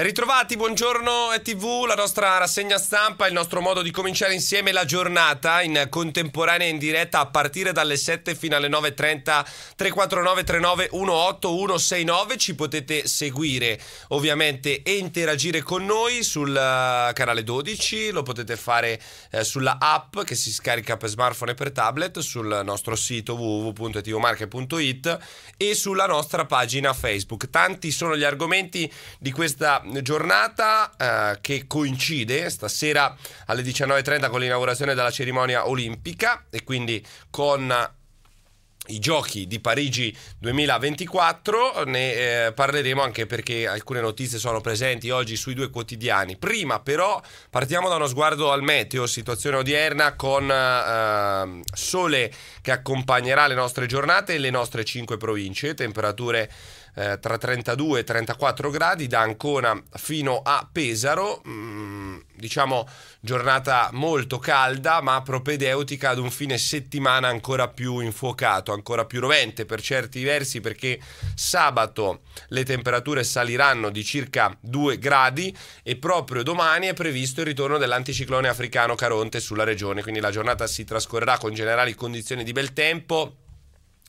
Ritrovati, buongiorno TV, la nostra rassegna stampa, il nostro modo di cominciare insieme la giornata in contemporanea in diretta a partire dalle 7 fino alle 9.30 349 39 18 169. Ci potete seguire ovviamente e interagire con noi sul eh, canale 12, lo potete fare eh, sulla app che si scarica per smartphone e per tablet, sul nostro sito www.tvomarche.it e sulla nostra pagina Facebook. Tanti sono gli argomenti di questa giornata eh, che coincide stasera alle 19.30 con l'inaugurazione della cerimonia olimpica e quindi con i giochi di Parigi 2024, ne eh, parleremo anche perché alcune notizie sono presenti oggi sui due quotidiani. Prima però partiamo da uno sguardo al meteo, situazione odierna con eh, sole che accompagnerà le nostre giornate e le nostre cinque province, temperature eh, tra 32 e 34 gradi da Ancona fino a Pesaro, mm, diciamo giornata molto calda ma propedeutica ad un fine settimana ancora più infuocato, ancora più rovente per certi versi perché sabato le temperature saliranno di circa 2 gradi e proprio domani è previsto il ritorno dell'anticiclone africano Caronte sulla regione, quindi la giornata si trascorrerà con generali condizioni di bel tempo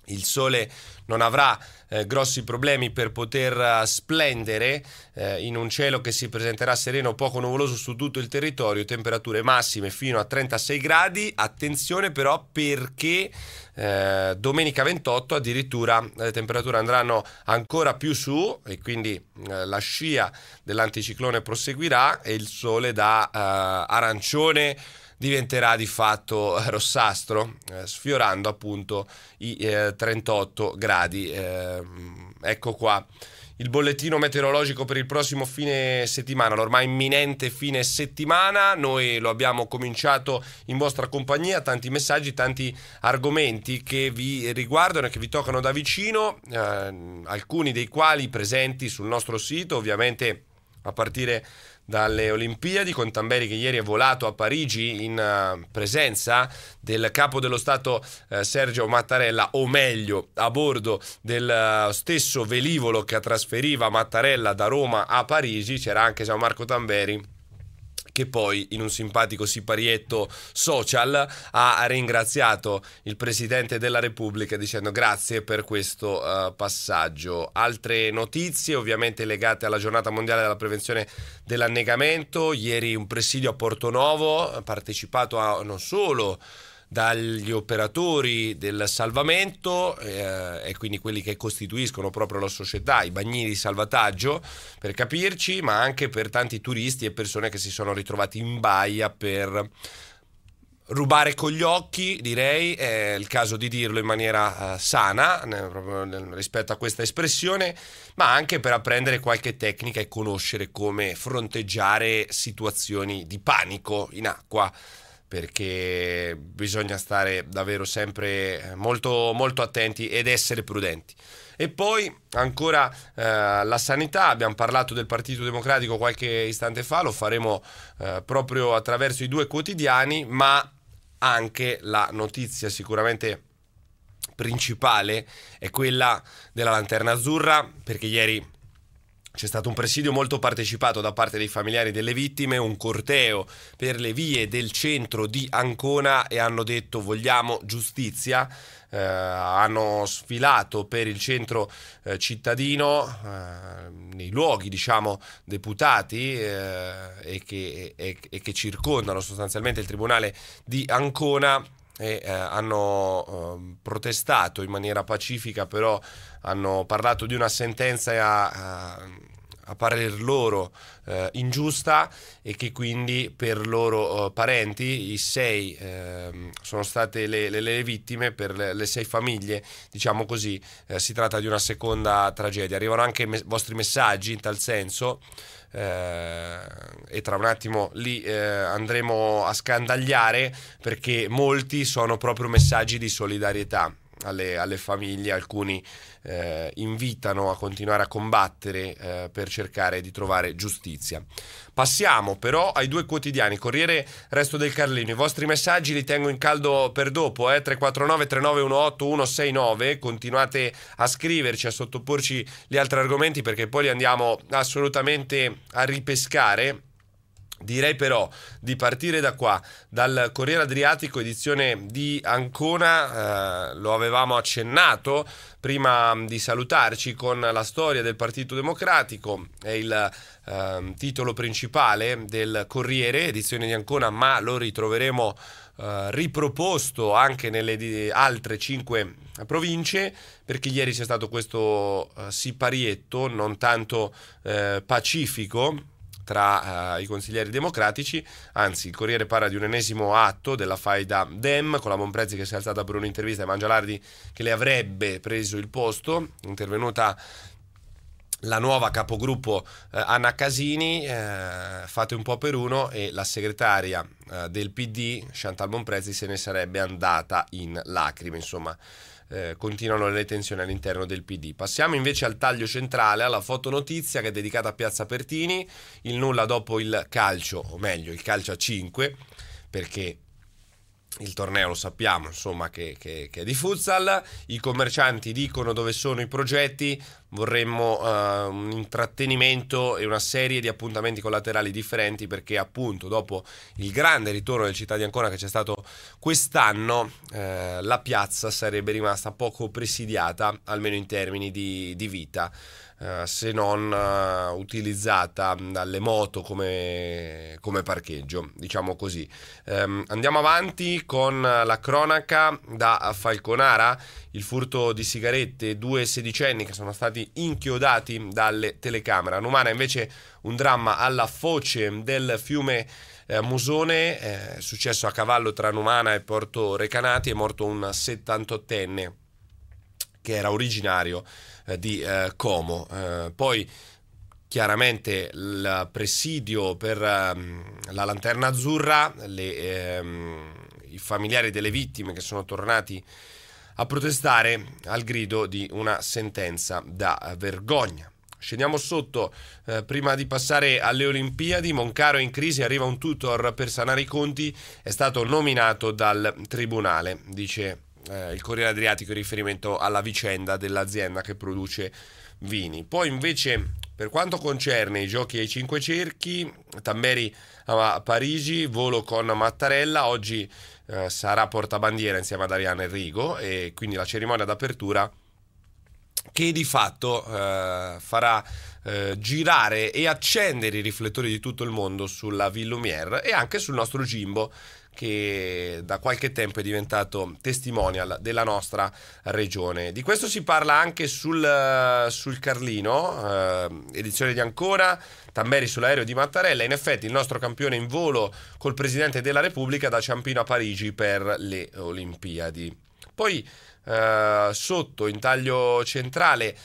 il sole non avrà eh, grossi problemi per poter eh, splendere eh, in un cielo che si presenterà sereno, poco nuvoloso su tutto il territorio, temperature massime fino a 36 gradi. Attenzione però perché eh, domenica 28 addirittura eh, le temperature andranno ancora più su e quindi eh, la scia dell'anticiclone proseguirà e il sole da arancione diventerà di fatto eh, rossastro, eh, sfiorando appunto i eh, 38 gradi. Eh, mm, ecco qua il bollettino meteorologico per il prossimo fine settimana, l'ormai imminente fine settimana. Noi lo abbiamo cominciato in vostra compagnia, tanti messaggi, tanti argomenti che vi riguardano e che vi toccano da vicino, eh, alcuni dei quali presenti sul nostro sito, ovviamente a partire dalle Olimpiadi, con Tamberi che ieri è volato a Parigi in eh, presenza del capo dello Stato eh, Sergio Mattarella, o meglio a bordo del eh, stesso velivolo che trasferiva Mattarella da Roma a Parigi, c'era anche Gianmarco Tamberi che poi in un simpatico siparietto social ha ringraziato il Presidente della Repubblica dicendo grazie per questo uh, passaggio. Altre notizie ovviamente legate alla giornata mondiale della prevenzione dell'annegamento, ieri un presidio a Porto Novo ha partecipato a non solo dagli operatori del salvamento eh, e quindi quelli che costituiscono proprio la società, i bagnini di salvataggio per capirci, ma anche per tanti turisti e persone che si sono ritrovati in baia per rubare con gli occhi, direi, è il caso di dirlo in maniera eh, sana rispetto a questa espressione, ma anche per apprendere qualche tecnica e conoscere come fronteggiare situazioni di panico in acqua perché bisogna stare davvero sempre molto, molto attenti ed essere prudenti. E poi ancora eh, la sanità, abbiamo parlato del Partito Democratico qualche istante fa, lo faremo eh, proprio attraverso i due quotidiani, ma anche la notizia sicuramente principale è quella della Lanterna Azzurra, perché ieri c'è stato un presidio molto partecipato da parte dei familiari delle vittime, un corteo per le vie del centro di Ancona e hanno detto vogliamo giustizia. Eh, hanno sfilato per il centro eh, cittadino eh, nei luoghi diciamo deputati eh, e che, e, e che circondano sostanzialmente il tribunale di Ancona e eh, hanno eh, protestato in maniera pacifica, però hanno parlato di una sentenza eh, a parer loro eh, ingiusta e che quindi per loro eh, parenti i sei eh, sono state le, le, le, vittime per le, sei famiglie diciamo così eh, si tratta di una seconda tragedia arrivano anche i me- vostri messaggi in tal senso eh, e tra un attimo lì eh, andremo a scandagliare perché molti sono proprio messaggi di solidarietà alle, alle famiglie, alcuni eh, invitano a continuare a combattere eh, per cercare di trovare giustizia. Passiamo però ai due quotidiani, Corriere Resto del Carlino. I vostri messaggi li tengo in caldo per dopo, eh? 349 3918 169 Continuate a scriverci, a sottoporci gli altri argomenti perché poi li andiamo assolutamente a ripescare Direi però di partire da qua, dal Corriere Adriatico edizione di Ancona, eh, lo avevamo accennato prima mm, di salutarci con la storia del Partito Democratico, è il eh, titolo principale del Corriere edizione di Ancona, ma lo ritroveremo eh, riproposto anche nelle altre cinque province perché ieri c'è stato questo eh, siparietto non tanto eh, pacifico tra uh, i consiglieri democratici. Anzi, il Corriere parla di un ennesimo atto della faida Dem, con la Monprezzi che si è alzata per un'intervista e Mangialardi che le avrebbe preso il posto, intervenuta la nuova capogruppo eh, Anna Casini, eh, fate un po' per uno e la segretaria eh, del PD Chantal Monprezzi se ne sarebbe andata in lacrime, insomma eh, continuano le tensioni all'interno del PD. Passiamo invece al taglio centrale, alla fotonotizia che è dedicata a Piazza Pertini, il nulla dopo il calcio, o meglio il calcio a 5, perché il torneo lo sappiamo insomma che, che, che, è di futsal, i commercianti dicono dove sono i progetti, vorremmo eh, un intrattenimento e una serie di appuntamenti collaterali differenti perché appunto dopo il grande ritorno del Città di Ancona che c'è stato quest'anno eh, la piazza sarebbe rimasta poco presidiata almeno in termini di, di vita. Eh, se non eh, utilizzata dalle moto come, come parcheggio, diciamo così. Eh, andiamo avanti con la cronaca da Falconara, il furto di sigarette, due sedicenni che sono stati inchiodati dalle telecamere. Numana invece un dramma alla foce del fiume eh, Musone, eh, successo a cavallo tra Numana e Porto Recanati, è morto un 78enne che era originario eh, di eh, Como. Eh, poi chiaramente il presidio per ehm, la lanterna azzurra, le, ehm, i familiari delle vittime che sono tornati a protestare al grido di una sentenza da vergogna. Scendiamo sotto, eh, prima di passare alle Olimpiadi, Moncaro in crisi, arriva un tutor per sanare i conti, è stato nominato dal Tribunale, dice eh, il Corriere Adriatico in riferimento alla vicenda dell'azienda che produce vini. Poi invece per quanto concerne i giochi ai cinque cerchi, Tamberi a Parigi, volo con Mattarella, oggi eh, sarà portabandiera insieme ad Ariana Rigo e quindi la cerimonia d'apertura che di fatto eh, farà eh, girare e accendere i riflettori di tutto il mondo sulla Ville Lumière e anche sul nostro Jimbo che da qualche tempo è diventato testimonial della nostra regione. Di questo si parla anche sul, sul Carlino, eh, edizione di Ancona, Tamberi sull'aereo di Mattarella, in effetti il nostro campione in volo col Presidente della Repubblica da Ciampino a Parigi per le Olimpiadi. Poi eh, sotto in taglio centrale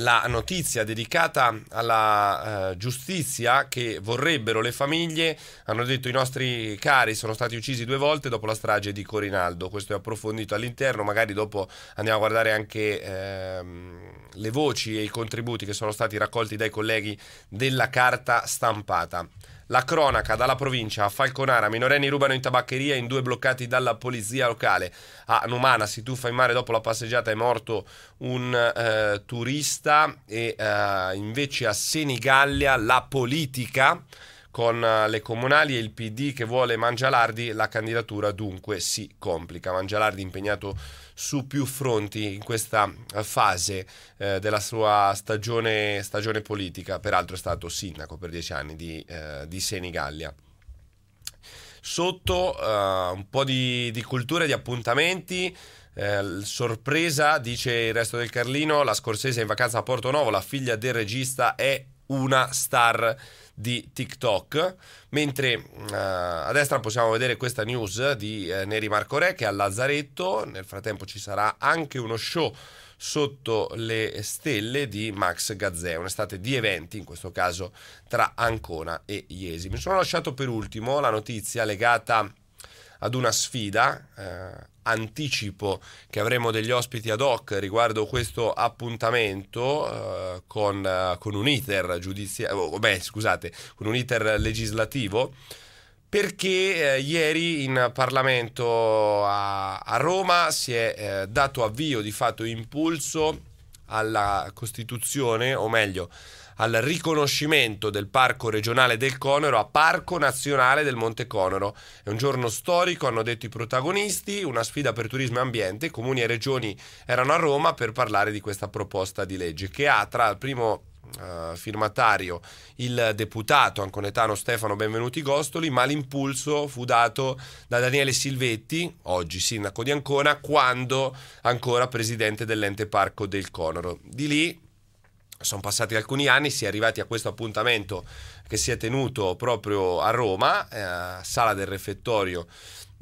la notizia dedicata alla uh, giustizia che vorrebbero le famiglie. Hanno detto i nostri cari sono stati uccisi due volte dopo la strage di Corinaldo. Questo è approfondito all'interno, magari dopo andiamo a guardare anche ehm, le voci e i contributi che sono stati raccolti dai colleghi della carta stampata. La cronaca dalla provincia a Falconara, minorenni rubano in tabaccheria in due bloccati dalla polizia locale. A Numana si tuffa in mare dopo la passeggiata, è morto un eh, turista e eh, invece a Senigallia la politica con eh, le comunali e il PD che vuole Mangialardi, la candidatura dunque si complica. Mangialardi impegnato su più fronti in questa fase eh, della sua stagione, stagione, politica, peraltro è stato sindaco per dieci anni di, eh, di Senigallia. Sotto eh, un po' di, di cultura e di appuntamenti, eh, sorpresa, dice il resto del Carlino, la scorsese in vacanza a Porto Novo, la figlia del regista è una star di TikTok, mentre mm, eh, a destra possiamo vedere questa news di eh, Neri Marco Re che è al Lazzaretto, nel frattempo ci sarà anche uno show sotto le stelle di Max Gazzè, un'estate di eventi, in questo caso tra Ancona e Iesi. Mi sono lasciato per ultimo la notizia legata ad una sfida eh, anticipo che avremo degli ospiti ad hoc riguardo questo appuntamento eh, con, eh, con, un iter giudiziario, oh, beh, scusate, con un iter legislativo perché eh, ieri in Parlamento a, a Roma si è eh, dato avvio di fatto impulso alla Costituzione, o meglio, al riconoscimento del Parco regionale del Conero a Parco nazionale del Monte Conero. È un giorno storico, hanno detto i protagonisti, una sfida per turismo e ambiente. Comuni e regioni erano a Roma per parlare di questa proposta di legge che ha tra il primo Uh, firmatario il deputato anconetano Stefano Benvenuti Gostoli, ma l'impulso fu dato da Daniele Silvetti, oggi sindaco di Ancona, quando ancora presidente dell'ente parco del Conoro. Di lì sono passati alcuni anni, si è arrivati a questo appuntamento che si è tenuto proprio a Roma, eh, sala del refettorio,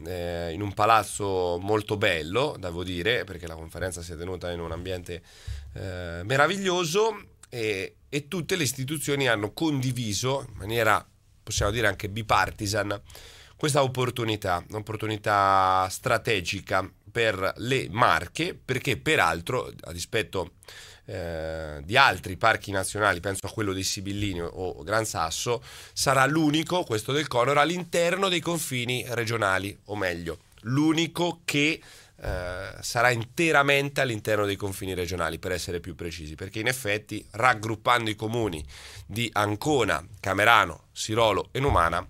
eh, in un palazzo molto bello, devo dire, perché la conferenza si è tenuta in un ambiente eh, meraviglioso e, e, tutte le istituzioni hanno condiviso in maniera, possiamo dire, anche bipartisan questa opportunità, un'opportunità strategica per le marche, perché peraltro, a dispetto eh, di altri parchi nazionali, penso a quello dei Sibillini o Gran Sasso, sarà l'unico, questo del Conor, all'interno dei confini regionali, o meglio, l'unico che eh, sarà interamente all'interno dei confini regionali, per essere più precisi, perché in effetti raggruppando i comuni di Ancona, Camerano, Sirolo e Numana,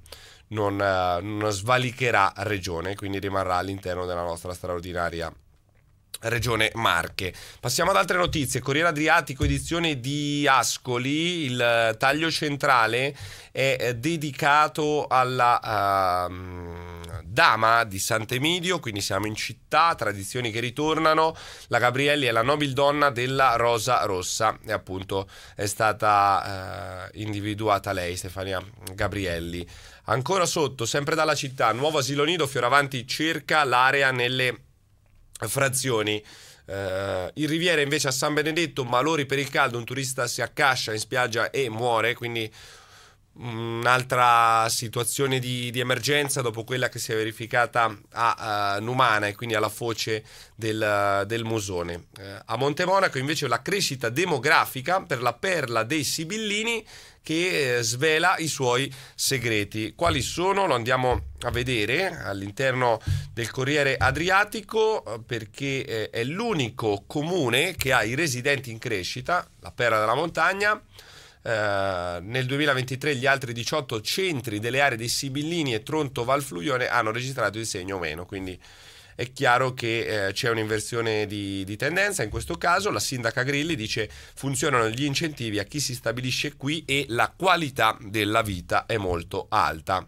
non, eh, non svalicherà regione, quindi rimarrà all'interno della nostra straordinaria Regione Marche. Passiamo ad altre notizie. Corriere Adriatico, edizione di Ascoli. Il eh, taglio centrale è eh, dedicato alla uh, Dama di Sant'Emidio, quindi siamo in città, tradizioni che ritornano. La Gabrielli è la nobildonna della Rosa Rossa e appunto è stata uh, individuata lei, Stefania Gabrielli. Ancora sotto, sempre dalla città, nuovo asilo nido, Fioravanti cerca l'area nelle frazioni. Uh, il Riviera invece a San Benedetto, malori per il caldo, un turista si accascia in spiaggia e muore, quindi un'altra situazione di, di emergenza dopo quella che si è verificata a uh, Numana e quindi alla foce del, del Musone. Uh, a Monaco invece la crescita demografica per la perla dei Sibillini che eh, svela i suoi segreti. Quali sono? Lo andiamo a vedere all'interno del Corriere Adriatico eh, perché eh, è l'unico comune che ha i residenti in crescita, la perla della montagna. Uh, nel 2023 gli altri 18 centri delle aree di Sibillini e Tronto Valfluione hanno registrato il segno o meno, quindi è chiaro che eh, c'è un'inversione di, di, tendenza. In questo caso la sindaca Grilli dice funzionano gli incentivi a chi si stabilisce qui e la qualità della vita è molto alta.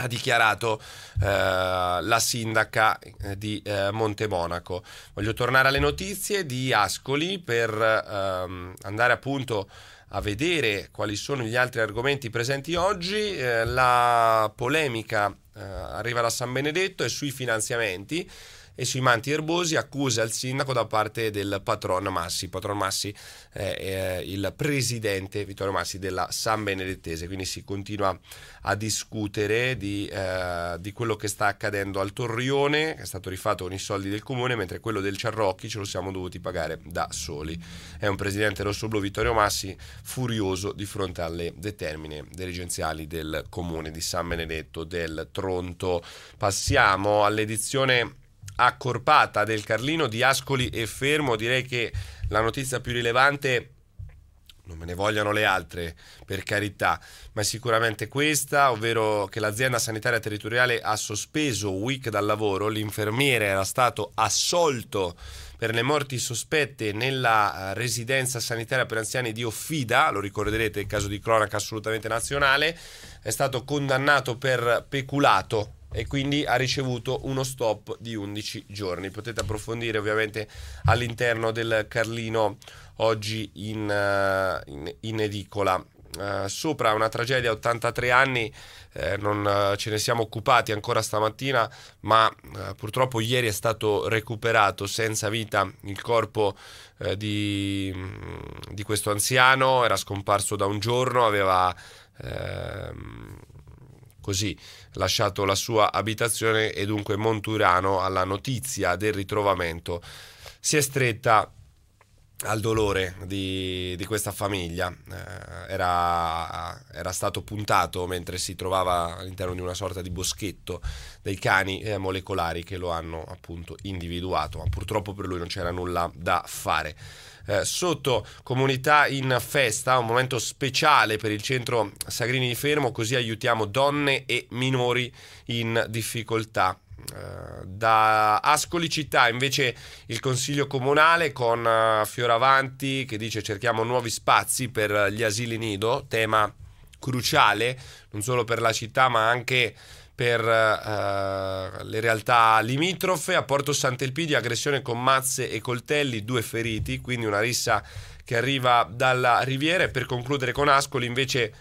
Ha dichiarato eh, la sindaca eh, di eh, Montemonaco. Voglio tornare alle notizie di Ascoli per ehm, andare appunto a vedere quali sono gli altri argomenti presenti oggi. Eh, la polemica eh, arriva da San Benedetto e sui finanziamenti e sui manti erbosi, accuse al sindaco da parte del patron Massi. Patron Massi è il presidente Vittorio Massi della San Benedettese, quindi si continua a discutere di, eh, di quello che sta accadendo al Torrione, che è stato rifatto con i soldi del comune, mentre quello del Ciarrocchi ce lo siamo dovuti pagare da soli. È un presidente rossoblu Vittorio Massi furioso di fronte alle determine dirigenziali del comune di San Benedetto del Tronto. Passiamo all'edizione accorpata del Carlino di Ascoli e Fermo, direi che la notizia più rilevante non me ne vogliono le altre, per carità, ma è sicuramente questa, ovvero che l'azienda sanitaria territoriale ha sospeso Wick dal lavoro, l'infermiere era stato assolto per le morti sospette nella eh, residenza sanitaria per anziani di Offida, lo ricorderete, il caso di cronaca assolutamente nazionale, è stato condannato per peculato e quindi ha ricevuto uno stop di 11 giorni. Potete approfondire ovviamente all'interno del Carlino oggi in, uh, in, in edicola. Uh, sopra una tragedia 83 anni eh, non uh, ce ne siamo occupati ancora stamattina ma purtroppo ieri è stato recuperato senza vita il corpo di, mm, di, questo anziano era scomparso da un giorno aveva ehm, così lasciato la sua abitazione e dunque Monturano alla notizia del ritrovamento si è stretta al dolore di, di questa famiglia. Eh, era, era, stato puntato mentre si trovava all'interno di una sorta di boschetto dei cani eh, molecolari che lo hanno appunto individuato, ma purtroppo per lui non c'era nulla da fare. Eh, sotto Comunità in Festa, un momento speciale per il centro Sagrini di Fermo, così aiutiamo donne e minori in difficoltà. Eh, da Ascoli Città invece il consiglio comunale con uh, eh, Fioravanti che dice cerchiamo nuovi spazi per gli asili nido, tema cruciale non solo per la città ma anche per uh, le realtà limitrofe. A Porto Sant'Elpidio aggressione con mazze e coltelli, due feriti, quindi una rissa che arriva dalla Riviera. E per concludere con Ascoli invece...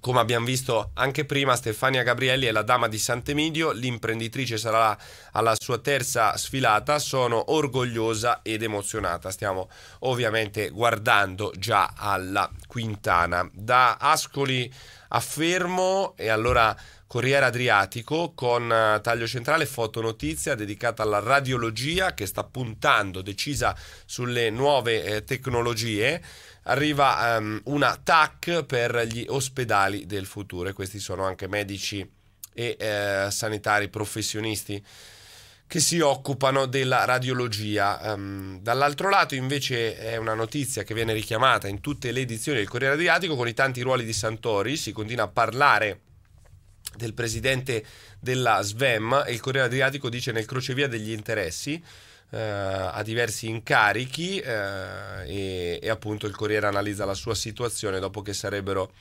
Come abbiamo visto anche prima, Stefania Gabrielli è la dama di Sant'Emidio, l'imprenditrice sarà alla sua terza sfilata, sono orgogliosa ed emozionata, stiamo ovviamente guardando già alla quintana. Da Ascoli a Fermo e allora Corriere Adriatico con eh, taglio centrale fotonotizia dedicata alla radiologia che sta puntando decisa sulle nuove eh, tecnologie. Arriva ehm, una TAC per gli ospedali del futuro e questi sono anche medici e eh, sanitari professionisti che si occupano della radiologia. Um, dall'altro lato invece è una notizia che viene richiamata in tutte le edizioni del Corriere Adriatico con i tanti ruoli di Santori, si continua a parlare del presidente della Svemma e il Corriere Adriatico dice nel crocevia degli interessi eh, a diversi incarichi eh, e, e appunto il Corriere analizza la sua situazione dopo che sarebbero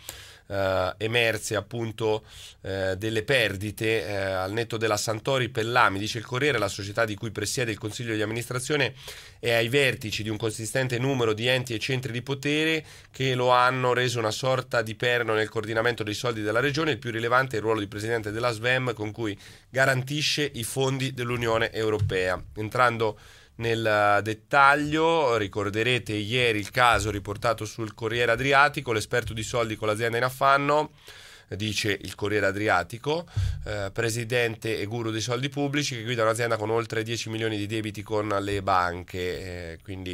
eh, emerse appunto eh, delle perdite eh, al netto della Santori Pellami, dice il Corriere, la società di cui presiede il Consiglio di amministrazione è ai vertici di un consistente numero di enti e centri di potere che lo hanno reso una sorta di perno nel coordinamento dei soldi della regione, il più rilevante è il ruolo di presidente della Svem con cui garantisce i fondi dell'Unione Europea. Entrando nel eh, dettaglio. Ricorderete ieri il caso riportato sul Corriere Adriatico, l'esperto di soldi con l'azienda in affanno dice il Corriere Adriatico, eh, presidente e guru dei soldi pubblici che guida un'azienda con oltre 10 milioni di debiti con le banche, eh, quindi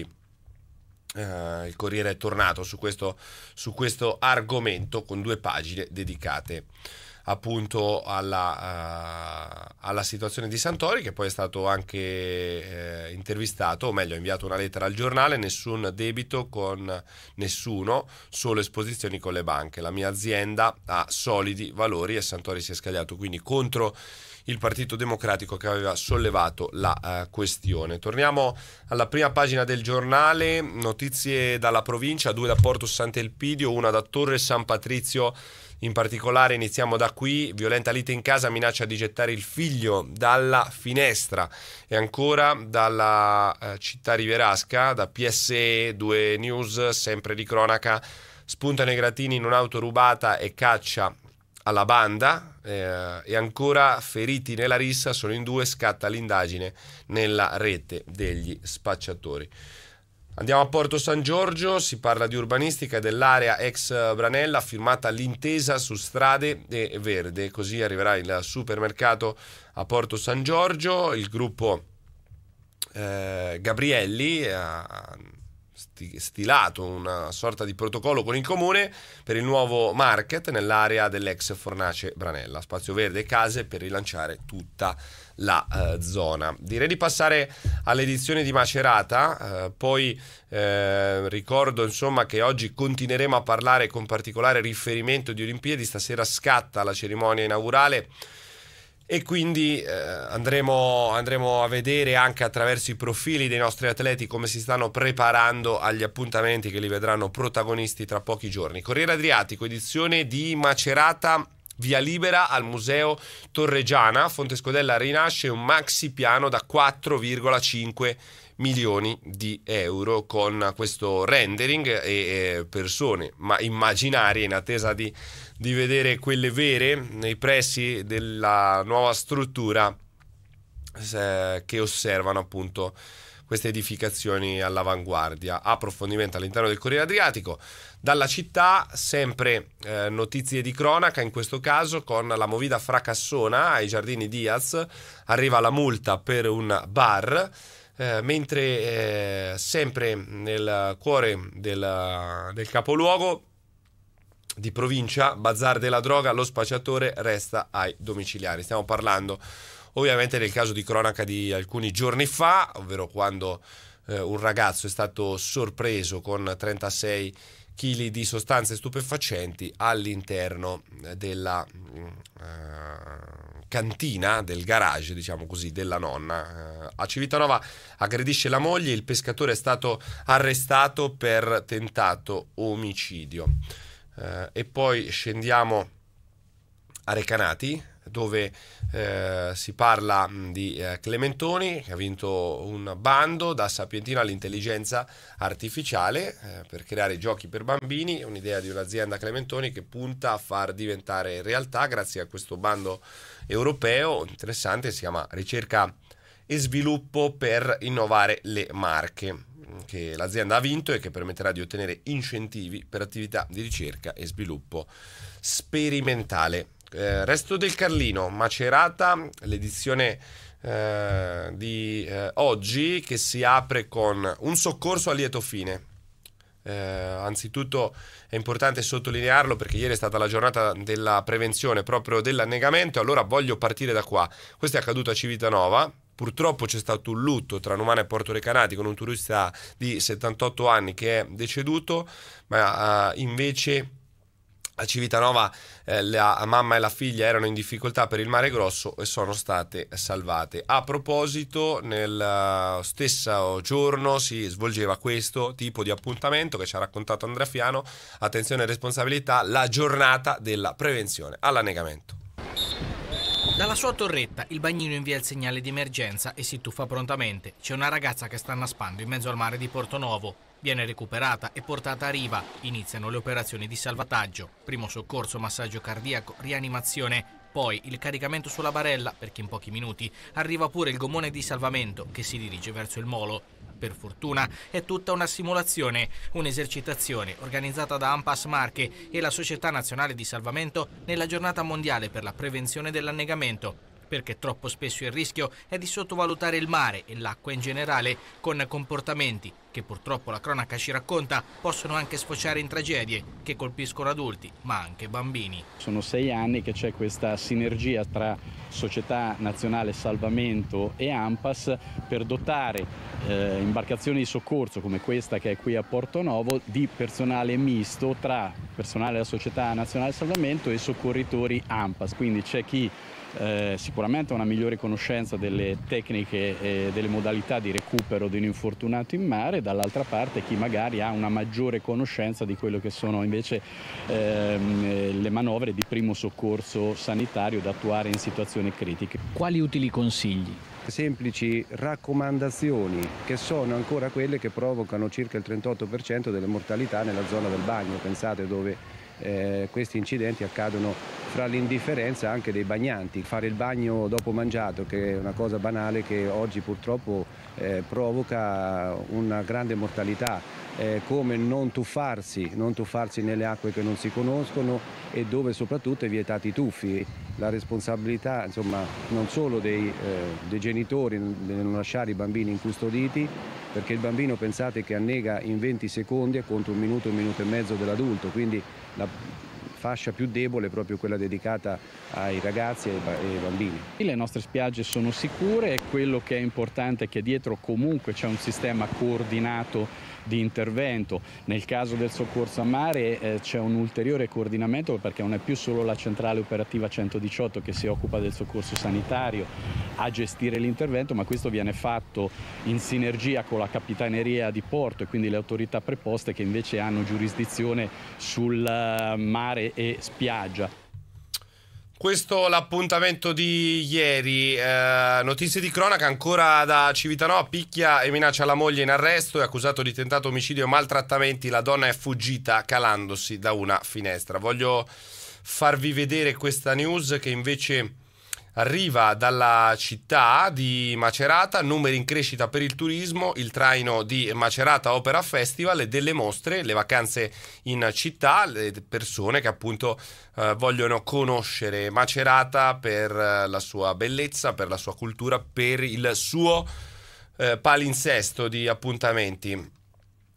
eh, il Corriere è tornato su questo, su questo argomento con due pagine dedicate appunto alla, uh, alla, situazione di Santori che poi è stato anche eh, intervistato o meglio ha inviato una lettera al giornale nessun debito con nessuno solo esposizioni con le banche la mia azienda ha solidi valori e Santori si è scagliato quindi contro il Partito Democratico che aveva sollevato la uh, questione. Torniamo alla prima pagina del giornale, notizie dalla provincia, due da Porto Sant'Elpidio, una da Torre San Patrizio. In particolare iniziamo da qui, violenta lite in casa, minaccia di gettare il figlio dalla finestra e ancora dalla eh, città riverasca, da PSE 2 News, sempre di cronaca, spuntano i gratini in un'auto rubata e caccia alla banda eh, e ancora feriti nella rissa sono in due, scatta l'indagine nella rete degli spacciatori. Andiamo a Porto San Giorgio, si parla di urbanistica dell'area ex Branella, firmata l'intesa su strade e verde, così arriverà il supermercato a Porto San Giorgio, il gruppo eh, Gabrielli ha eh, stilato una sorta di protocollo con il comune per il nuovo market nell'area dell'ex Fornace Branella, spazio verde e case per rilanciare tutta la eh, zona. Direi di passare all'edizione di Macerata, eh, poi eh, ricordo insomma che oggi continueremo a parlare con particolare riferimento di Olimpiadi, stasera scatta la cerimonia inaugurale e quindi eh, andremo, andremo, a vedere anche attraverso i profili dei nostri atleti come si stanno preparando agli appuntamenti che li vedranno protagonisti tra pochi giorni. Corriere Adriatico, edizione di Macerata. Via libera al Museo Torreggiana, Fonte Scodella rinasce un maxi piano da 4,5 milioni di euro con questo rendering e persone ma immaginarie in attesa di di vedere quelle vere nei pressi della nuova struttura eh, che osservano appunto queste edificazioni all'avanguardia. Approfondimento all'interno del Corriere Adriatico. Dalla città sempre eh, notizie di cronaca, in questo caso con la movida fracassona ai giardini Diaz, arriva la multa per un bar. Eh, mentre eh, sempre nel cuore del, del capoluogo di provincia, bazar della droga, lo spacciatore resta ai domiciliari. Stiamo parlando ovviamente del caso di cronaca di alcuni giorni fa, ovvero quando eh, un ragazzo è stato sorpreso con 36 kg di sostanze stupefacenti all'interno eh, della mm, eh, cantina, del garage, diciamo così, della nonna. Eh, a Civitanova aggredisce la moglie, il pescatore è stato arrestato per tentato omicidio eh, e poi scendiamo a Recanati dove eh, si parla di eh, Clementoni che ha vinto un bando da Sapientino all'intelligenza artificiale eh, per creare giochi per bambini, un'idea di un'azienda Clementoni che punta a far diventare realtà grazie a questo bando europeo interessante, si chiama ricerca e sviluppo per innovare le marche che l'azienda ha vinto e che permetterà di ottenere incentivi per attività di ricerca e sviluppo sperimentale. Eh, resto del Carlino, Macerata, l'edizione eh, di eh, oggi che si apre con un soccorso a lieto fine. Eh, anzitutto è importante sottolinearlo perché ieri è stata la giornata della prevenzione proprio dell'annegamento, allora voglio partire da qua. Questo è accaduto a Civitanova, Purtroppo c'è stato un lutto tra Numana e Porto Recanati con un turista di 78 anni che è deceduto, ma uh, invece a Civitanova eh, la mamma e la figlia erano in difficoltà per il mare grosso e sono state salvate. A proposito, nel eh, stesso giorno si svolgeva questo tipo di appuntamento che ci ha raccontato Andrea Fiano, attenzione e responsabilità, la giornata della prevenzione all'annegamento. Dalla sua torretta il bagnino invia il segnale di emergenza e si tuffa prontamente. C'è una ragazza che sta naspando in mezzo al mare di Porto Nuovo. Viene recuperata e portata a riva. Iniziano le operazioni di salvataggio. Primo soccorso, massaggio cardiaco, rianimazione. Poi il caricamento sulla barella, perché in pochi minuti arriva pure il gommone di salvamento che si dirige verso il molo per fortuna è tutta una simulazione, un'esercitazione organizzata da Ampas Marche e la Società Nazionale di Salvamento nella giornata mondiale per la prevenzione dell'annegamento perché troppo spesso il rischio è di sottovalutare il mare e l'acqua in generale con comportamenti che purtroppo la cronaca ci racconta, possono anche sfociare in tragedie che colpiscono adulti, ma anche bambini. Sono sei anni che c'è questa sinergia tra Società Nazionale Salvamento e AMPAS per dotare eh, imbarcazioni di soccorso come questa che è qui a Porto Novo di personale misto tra personale della Società Nazionale Salvamento e soccorritori AMPAS. Quindi c'è chi eh, sicuramente una migliore conoscenza delle tecniche e delle modalità di recupero di un infortunato in mare, dall'altra parte chi magari ha una maggiore conoscenza di quello che sono invece ehm, eh, le manovre di primo soccorso sanitario da attuare in situazioni critiche. Quali utili consigli? semplici raccomandazioni che sono ancora quelle che provocano circa il 38% delle mortalità nella zona del bagno, pensate dove eh, questi incidenti accadono fra l'indifferenza anche dei bagnanti. Fare il bagno dopo mangiato, che è una cosa banale che oggi purtroppo eh, provoca una grande mortalità, eh, come non tuffarsi, non tuffarsi nelle acque che non si conoscono e dove soprattutto è vietati i tuffi. La responsabilità insomma, non solo dei, eh, dei genitori nel non lasciare i bambini incustoditi, perché il bambino pensate che annega in 20 secondi contro un minuto, un minuto e mezzo dell'adulto, quindi la fascia più debole è proprio quella dedicata ai ragazzi e ai bambini. Le nostre spiagge sono sicure e quello che è importante è che dietro comunque c'è un sistema coordinato di intervento. Nel caso del soccorso a mare eh, c'è un ulteriore coordinamento perché non è più solo la centrale operativa 118 che si occupa del soccorso sanitario a gestire l'intervento, ma questo viene fatto in sinergia con la capitaneria di porto e quindi le autorità preposte che invece hanno giurisdizione sul eh, mare e spiaggia questo l'appuntamento di ieri. Eh, notizie di cronaca ancora da Civitanova. Picchia e minaccia la moglie in arresto. È accusato di tentato omicidio e maltrattamenti. La donna è fuggita calandosi da una finestra. Voglio farvi vedere questa news che invece arriva dalla città di Macerata, numeri in crescita per il turismo, il traino di Macerata Opera Festival e delle mostre, le vacanze in città, le persone che appunto eh, vogliono conoscere Macerata per eh, la sua bellezza, per la sua cultura, per il suo eh, palinsesto di appuntamenti.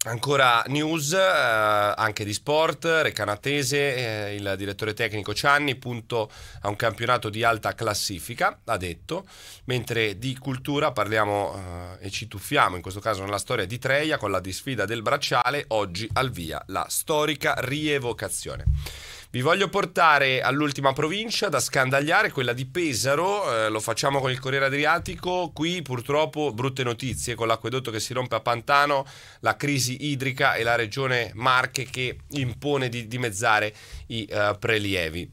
Ancora news eh, anche di sport, Recanatese, eh, il direttore tecnico Cianni, punto a un campionato di alta classifica, ha detto, mentre di cultura parliamo eh, e ci tuffiamo in questo caso nella storia di Treia con la disfida del bracciale, oggi al via la storica rievocazione. Vi voglio portare all'ultima provincia da scandagliare, quella di Pesaro, eh, lo facciamo con il Corriere Adriatico, qui purtroppo brutte notizie con l'acquedotto che si rompe a Pantano, la crisi idrica e la regione Marche che impone di dimezzare i eh, prelievi.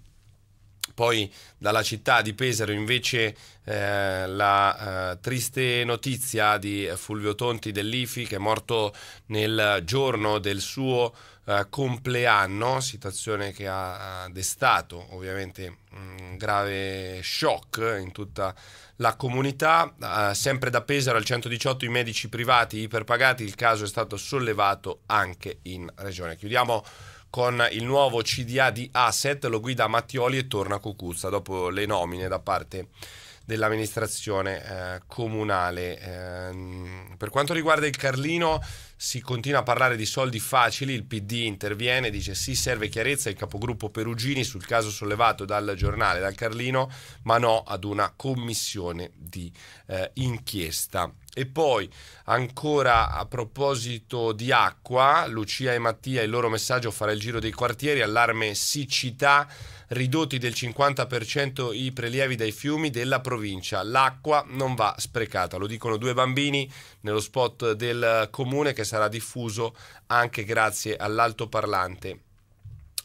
Poi dalla città di Pesaro invece eh, la eh, triste notizia di Fulvio Tonti dell'IFI che è morto nel giorno del suo eh, compleanno, situazione che ha destato ovviamente un mm, grave shock in tutta la comunità. Uh, sempre da Pesaro al 118 i medici privati iperpagati, il caso è stato sollevato anche in regione. Chiudiamo con il nuovo CDA di Asset, lo guida Mattioli e torna a Cucuzza dopo le nomine da parte di dell'amministrazione eh, comunale. Eh, per quanto riguarda il Carlino, si continua a parlare di soldi facili, il PD interviene, dice sì serve chiarezza il capogruppo Perugini sul caso sollevato dal giornale, dal Carlino, ma no ad una commissione di eh, inchiesta. E poi ancora a proposito di acqua, Lucia e Mattia, il loro messaggio farà il giro dei quartieri, allarme siccità ridotti del 50% i prelievi dai fiumi della provincia. L'acqua non va sprecata, lo dicono due bambini nello spot del comune che sarà diffuso anche grazie all'altoparlante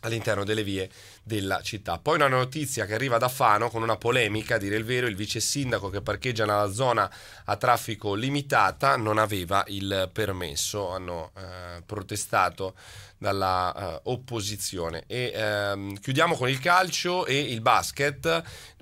all'interno delle vie della città. Poi una notizia che arriva da Fano con una polemica, a dire il vero, il vice sindaco che parcheggia nella zona a traffico limitata non aveva il permesso, hanno eh, protestato dalla uh, opposizione. E ehm, chiudiamo con il calcio e il basket.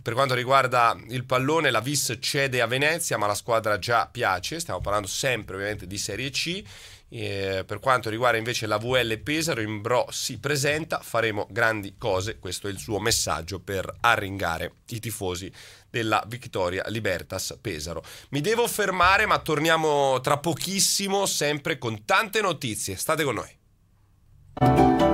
Per quanto riguarda il pallone, la Vis cede a Venezia, ma la squadra già piace. Stiamo parlando sempre ovviamente di Serie C. Eh, per quanto riguarda invece la VL Pesaro, Imbro si presenta, faremo grandi cose, questo è il suo messaggio per arringare i tifosi della Victoria Libertas Pesaro. Mi devo fermare, ma torniamo tra pochissimo, sempre con tante notizie. State con noi.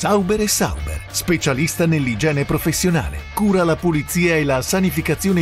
Sauber e Sauber, specialista nell'igiene professionale, cura la pulizia e la sanificazione